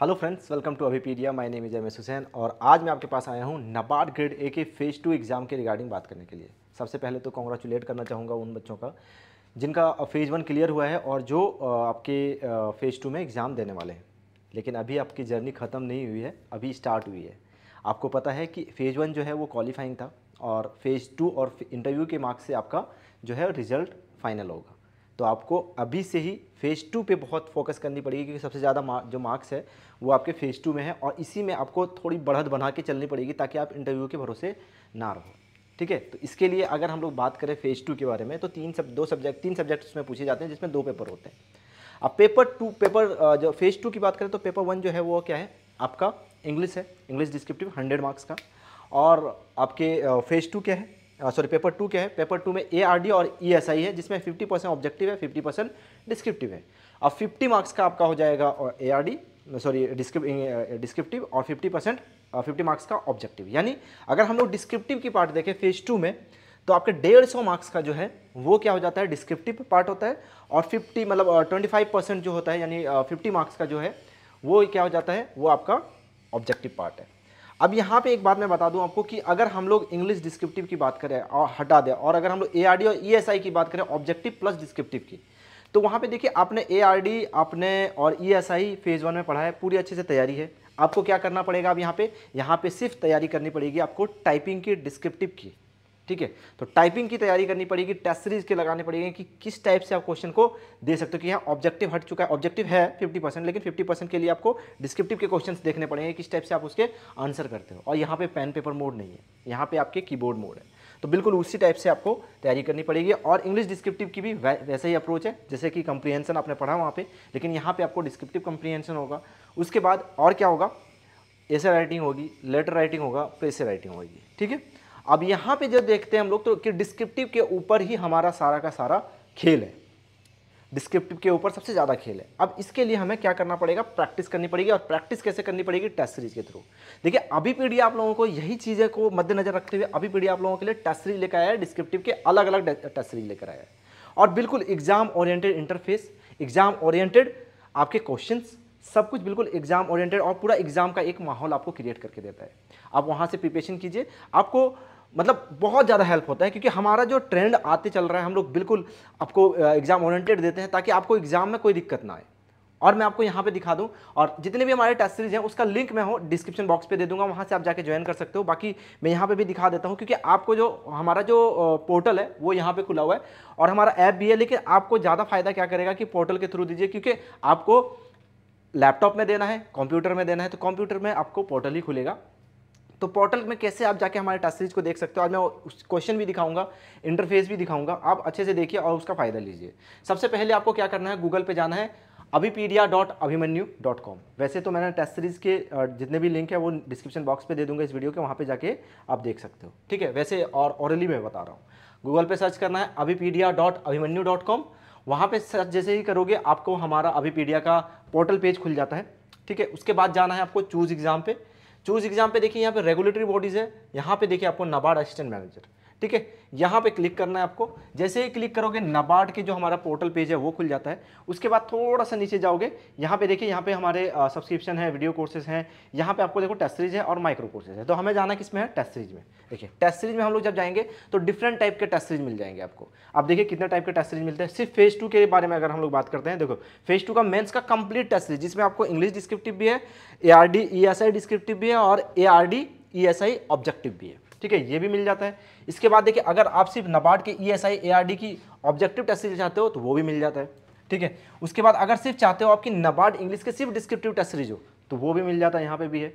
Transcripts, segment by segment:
hello friends welcome to Abhipedia my name is M S Hussain और आज मैं आपके पास आया हूँ नबार्ड ग्रेड ए के फेज़ टू एग्ज़ाम के रिगार्डिंग बात करने के लिए सबसे पहले तो कॉन्ग्रेचुलेट करना चाहूँगा उन बच्चों का जिनका फ़ेज़ वन क्लियर हुआ है और जो आपके फ़ेज़ टू में एग्ज़ाम देने वाले हैं लेकिन अभी आपकी जर्नी ख़त्म नहीं हुई है अभी स्टार्ट हुई है आपको पता है कि फ़ेज़ वन जो है वो क्वालिफाइंग था और फेज़ टू और इंटरव्यू के मार्क्स से आपका जो है रिज़ल्ट फाइनल होगा तो आपको अभी से ही फेज़ टू पे बहुत फोकस करनी पड़ेगी क्योंकि सबसे ज़्यादा मार्क जो मार्क्स है वो आपके फेज़ टू में है और इसी में आपको थोड़ी बढ़त बना के चलनी पड़ेगी ताकि आप इंटरव्यू के भरोसे ना रहो ठीक है तो इसके लिए अगर हम लोग बात करें फेज़ टू के बारे में तो तीन सब दो सब्जेक्ट तीन सब्जेक्ट उसमें पूछे जाते हैं जिसमें दो पेपर होते हैं अब पेपर टू पेपर जो फेज़ टू की बात करें तो पेपर वन जो है वो क्या है आपका इंग्लिश है इंग्लिश डिस्क्रिप्टिव हंड्रेड मार्क्स का और आपके फेज़ टू क्या है सॉरी पेपर टू क्या है पेपर टू में ए आर डी और ई एस आई है जिसमें फिफ्टी परसेंट ऑब्जेक्टिव है फिफ्टी परसेंट डिस्क्रिप्टिव है अब फिफ्टी मार्क्स का आपका हो जाएगा और A R D sorry descriptive और फिफ्टी परसेंट फिफ्टी मार्क्स का ऑब्जेक्टिव यानी अगर हम लोग डिस्क्रिप्टिव की पार्ट देखें फेज टू में तो आपके डेढ़ सौ मार्क्स का जो है वो क्या हो जाता है डिस्क्रिप्टिव पार्ट होता है और फिफ्टी मतलब ट्वेंटी फाइव परसेंट जो होता है यानी फिफ्टी uh, मार्क्स का जो है वो क्या हो जाता है वो आपका ऑब्जेक्टिव पार्ट है अब यहाँ पे एक बात मैं बता दूँ आपको कि अगर हम लोग इंग्लिश डिस्क्रिप्टिव की बात करें और हटा दें और अगर हम लोग ए और ई e की बात करें ऑब्जेक्टिव प्लस डिस्क्रिप्टिव की तो वहाँ पे देखिए आपने ए आपने और ई फेज़ वन में पढ़ा है पूरी अच्छे से तैयारी है आपको क्या करना पड़ेगा अब यहाँ पे यहाँ पे सिर्फ तैयारी करनी पड़ेगी आपको टाइपिंग की डिस्क्रिप्टिव की ठीक है तो टाइपिंग की तैयारी करनी पड़ेगी टेस्ट सीरीज के लगाने पड़ेंगे कि किस टाइप से आप क्वेश्चन को दे सकते हो कि यहाँ ऑब्जेक्टिव हट चुका है ऑब्जेक्टिव है 50 परसेंट लेकिन 50 परसेंट के लिए आपको डिस्क्रिप्टिव के क्वेश्चंस देखने पड़ेंगे किस टाइप से आप उसके आंसर करते हो और यहाँ पे पेन पेपर मोड नहीं है यहाँ पे आपके कीबोर्ड मोड है तो बिल्कुल उसी टाइप से आपको तैयारी करनी पड़ेगी और इंग्लिश डिस्क्रिप्टिव की भी वैसे ही अप्रोच है जैसे कि कंप्रीहेंसन आपने पढ़ा वहाँ पर लेकिन यहाँ पे आपको डिस्क्रिप्टिव कंप्रीहेंसन होगा उसके बाद और क्या होगा ऐसे राइटिंग होगी लेटर राइटिंग होगा प्रेसे तो राइटिंग होगी ठीक है अब यहाँ पे जो देखते हैं हम लोग तो कि डिस्क्रिप्टिव के ऊपर ही हमारा सारा का सारा खेल है डिस्क्रिप्टिव के ऊपर सबसे ज़्यादा खेल है अब इसके लिए हमें क्या करना पड़ेगा प्रैक्टिस करनी पड़ेगी और प्रैक्टिस कैसे करनी पड़ेगी टेस्ट सीरीज के थ्रू देखिए अभी पीढ़ी आप लोगों को यही चीज़ें को मद्देनजर रखते हुए अभी पीढ़ी आप लोगों के लिए टेस्ट सीरीज लेकर आया है डिस्क्रिप्टिव के अलग अलग टेस्ट सीरीज लेकर आया है और बिल्कुल exam oriented interface exam oriented आपके क्वेश्चन सब कुछ बिल्कुल एग्जाम ओरिएंटेड और पूरा एग्जाम का एक माहौल आपको क्रिएट करके देता है आप वहाँ से प्रिपरेशन कीजिए आपको मतलब बहुत ज़्यादा हेल्प होता है क्योंकि हमारा जो ट्रेंड आते चल रहा है हम लोग बिल्कुल आपको एग्ज़ाम ओरिएंटेड देते हैं ताकि आपको एग्ज़ाम में कोई दिक्कत ना आए और मैं आपको यहाँ पे दिखा दूँ और जितने भी हमारे टेस्ट सीरीज हैं उसका लिंक मैं हो डिस्क्रिप्शन बॉक्स पे दे दूंगा वहाँ से आप जाके ज्वाइन कर सकते हो बाकी मैं यहाँ पे भी दिखा देता हूँ क्योंकि आपको जो हमारा जो पोर्टल है वो यहाँ पे खुला हुआ है और हमारा ऐप भी है लेकिन आपको ज़्यादा फायदा क्या करेगा कि पोर्टल के थ्रू दीजिए क्योंकि आपको लैपटॉप में देना है कंप्यूटर में देना है तो कंप्यूटर में आपको पोर्टल ही खुलेगा तो पोर्टल में कैसे आप जाके हमारे टास्क सीरीज को देख सकते हो और मैं उस क्वेश्चन भी दिखाऊंगा इंटरफेस भी दिखाऊंगा आप अच्छे से देखिए और उसका फ़ायदा लीजिए सबसे पहले आपको क्या करना है गूगल पे जाना है Abhipedia dot Abhimanyu dot com वैसे तो मैंने टेस्ट सीरीज़ के जितने भी लिंक है वो डिस्क्रिप्शन बॉक्स पे दे दूंगा इस वीडियो के वहाँ पे जाके आप देख सकते हो ठीक है वैसे और ऑरली मैं बता रहा हूँ गूगल पे सर्च करना है Abhipedia dot Abhimanyu dot com वहाँ पर सर्च जैसे ही करोगे आपको हमारा अभिपीडिया का पोर्टल पेज खुल जाता है ठीक है उसके बाद जाना है आपको चूज़ एग्ज़ाम पर चूज एग्जाम पे देखिए यहाँ पे रेगुलेटरी बॉडीज है यहाँ पे देखिए आपको नबार्ड असिस्टेंट मैनेजर ठीक है यहाँ पे क्लिक करना है आपको जैसे ही क्लिक करोगे नबार्ड के जो हमारा पोर्टल पेज है वो खुल जाता है उसके बाद थोड़ा सा नीचे जाओगे यहाँ पे देखिए यहाँ पे हमारे सब्सक्रिप्शन है वीडियो कोर्सेज हैं यहाँ पे आपको देखो टेस्ट सीरीज है और माइक्रो कोर्सेज है तो हमें जाना किसमें है टेस्ट सीरीज में देखिए टेस्ट सीरीज में हम लोग जब जाएंगे तो डिफरेंट टाइप के टेस्ट सीरीज मिल जाएंगे आपको आप देखिए कितने टाइप के टेस्ट सीरीज मिलते हैं सिर्फ फेज टू के बारे में अगर हम लोग बात करते हैं देखो फेज टू का मेन्स का कंप्लीट टेस्ट सीरीज जिसमें आपको इंग्लिश डिस्क्रिप्टिव भी है A R D E S I descriptive भी है और A R D E S I objective भी है ठीक है ये भी मिल जाता है इसके बाद देखिए अगर आप सिर्फ नबार्ड के ई e एस की ऑब्जेक्टिव टेस्ट सीरीज चाहते हो तो वो भी मिल जाता है ठीक है उसके बाद अगर सिर्फ चाहते हो आपकी नबार्ड इंग्लिश के सिर्फ डिस्क्रिप्टिव टेस्ट सीरीज हो तो वो भी मिल जाता है यहाँ पे भी है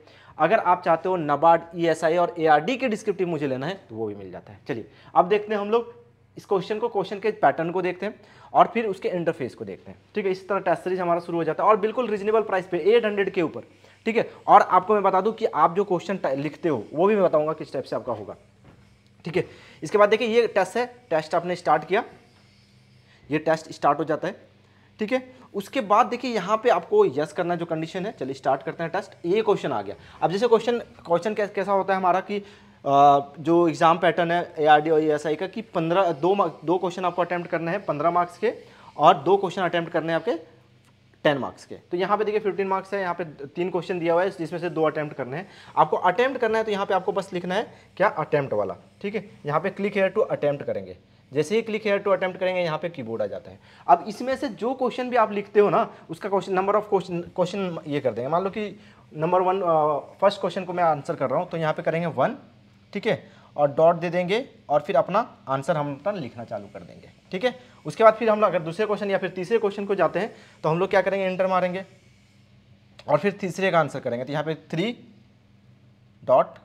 अगर आप चाहते हो नबार्ड ई e और ए के डिस्क्रिप्टिव मुझे लेना है तो वो भी मिल जाता है चलिए अब देखते हैं हम लोग इस क्वेश्चन को क्वेश्चन के पैटर्न को देखते हैं और फिर उसके इंटरफेस को देखते हैं ठीक है इस तरह टेस्ट सीरीज हमारा शुरू हो जाता है और बिल्कुल रीजनेबल प्राइस पे एट हंड्रेड के ऊपर ठीक है और आपको मैं बता दूं कि आप जो क्वेश्चन लिखते हो वो भी मैं बताऊंगा किस टाइप से आपका होगा ठीक है इसके बाद देखिए ये टेस्ट है टेस्ट आपने स्टार्ट किया ये टेस्ट स्टार्ट हो जाता है ठीक है उसके बाद देखिए यहाँ पे आपको यस करना जो कंडीशन है चलिए स्टार्ट करते हैं टेस्ट ये क्वेश्चन आ गया अब जैसे क्वेश्चन क्वेश्चन कैसा होता है हमारा कि जो एग्ज़ाम पैटर्न है ए आर डी और एस आई का कि पंद्रह दो दो क्वेश्चन आपको अटैम्प्ट करने हैं पंद्रह मार्क्स के और दो क्वेश्चन अटैम्प्ट करने हैं आपके टेन मार्क्स के तो यहाँ पे देखिए फिफ्टीन मार्क्स है यहाँ पे तीन क्वेश्चन दिया हुआ है जिसमें से दो अटैम्प्ट करने हैं आपको अटैम्प्ट करना है तो यहाँ पे आपको बस लिखना है क्या अटैम्प्ट वाला ठीक है यहाँ पे क्लिक हेयर टू अटैम्प्ट करेंगे जैसे ही क्लिक हेयर टू अटैम्प्ट करेंगे यहाँ पे कीबोर्ड आ जाता है अब इसमें से जो क्वेश्चन भी आप लिखते हो ना उसका question number of question question ये कर देंगे मान लो कि नंबर वन फर्स्ट क्वेश्चन को मैं आंसर कर रहा हूँ तो यहाँ पे करेंगे वन ठीक है और डॉट दे देंगे और फिर अपना आंसर हम अपना लिखना चालू कर देंगे ठीक है उसके बाद फिर हम लोग अगर दूसरे क्वेश्चन या फिर तीसरे क्वेश्चन को जाते हैं तो हम लोग क्या करेंगे इंटर मारेंगे और फिर तीसरे का आंसर करेंगे तो यहाँ पे थ्री डॉट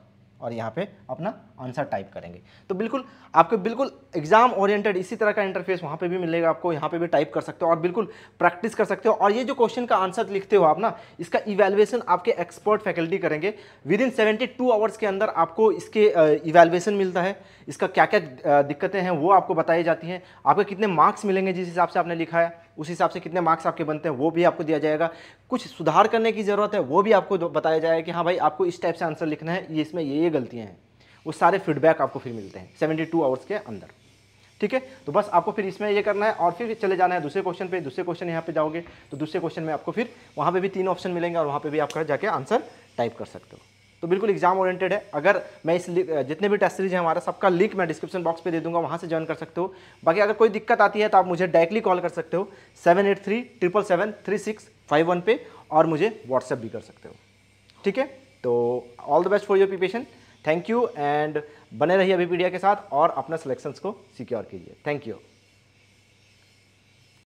और यहाँ पे अपना आंसर टाइप करेंगे तो बिल्कुल आपके बिल्कुल एग्जाम ओरिएंटेड इसी तरह का इंटरफेस वहाँ पे भी मिलेगा आपको यहाँ पे भी टाइप कर सकते हो और बिल्कुल प्रैक्टिस कर सकते हो और ये जो क्वेश्चन का आंसर लिखते हो आप ना इसका इवेलुएसन आपके एक्सपर्ट फैकल्टी करेंगे within seventy two hours के अंदर आपको इसके इवेलुएसन मिलता है इसका क्या क्या दिक्कतें हैं वो आपको बताई जाती हैं आपके कितने मार्क्स मिलेंगे जिस हिसाब से आपने लिखा है उस हिसाब से कितने मार्क्स आपके बनते हैं वो भी आपको दिया जाएगा कुछ सुधार करने की ज़रूरत है वो भी आपको बताया जाएगा कि हाँ भाई आपको इस टाइप से आंसर लिखना है ये इसमें ये ये गलतियाँ हैं वो सारे फीडबैक आपको फिर मिलते हैं सेवेंटी टू आवर्स के अंदर ठीक है तो बस आपको फिर इसमें ये करना है और फिर चले जाना है दूसरे क्वेश्चन पे दूसरे क्वेश्चन यहाँ पे जाओगे तो दूसरे क्वेश्चन में आपको फिर वहाँ पे भी तीन ऑप्शन मिलेंगे और वहाँ पे भी आप जाके आंसर टाइप कर सकते हो तो बिल्कुल एग्जाम ओरिएंटेड है अगर मैं इस जितने भी टेस्ट सीरीज है हमारा सबका लिंक मैं डिस्क्रिप्शन बॉक्स पे दे दूंगा वहाँ से ज्वाइन कर सकते हो बाकी अगर कोई दिक्कत आती है तो आप मुझे डायरेक्टली कॉल कर सकते हो seven eight three triple seven three six five one पे और मुझे व्हाट्सएप भी कर सकते हो ठीक है तो all the best for your preparation thank you and बने रहिए अभी पीडिया के साथ और अपना सिलेक्शंस को सिक्योर कीजिए थैंक यू